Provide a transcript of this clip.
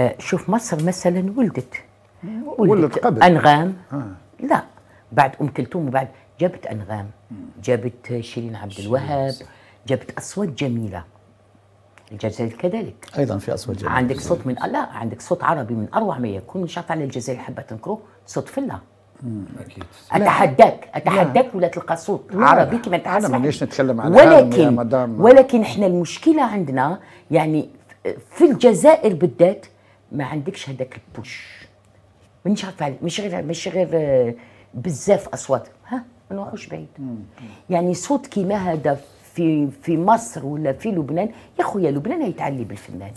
آه، شوف مصر مثلا ولدت ولدت قبل انغام آه. لا بعد ام كلثوم وبعد جابت انغام جابت شيرين عبد الوهاب جابت اصوات جميله الجزائر كذلك ايضا في اصوات جميله عندك صوت من لا عندك صوت عربي من اروع ما يكون مش على الجزائر حبه تنكرو صوت فله اكيد اتحداك اتحداك ولا تلقى صوت عربي كما انا ليش نتكلم عن ولكن ولكن احنا المشكله عندنا يعني في الجزائر بالذات ما عندكش هذاك البوش مانيش عارفه مش غير مش غير آه، بزاف اصوات ها ما نوقعوش بعيد يعني صوت كيما هذا في في مصر ولا في لبنان يا خويا لبنان هيتعلي بالفنان